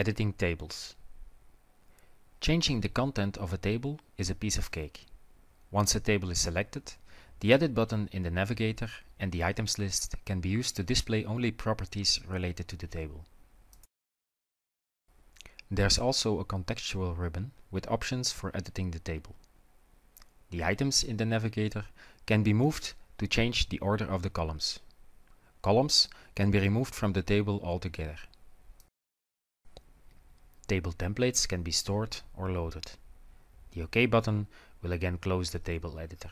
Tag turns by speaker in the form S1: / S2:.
S1: Editing tables. Changing the content of a table is a piece of cake. Once a table is selected, the Edit button in the navigator and the items list can be used to display only properties related to the table. There's also a contextual ribbon with options for editing the table. The items in the navigator can be moved to change the order of the columns. Columns can be removed from the table altogether. Table templates can be stored or loaded. The OK button will again close the table editor.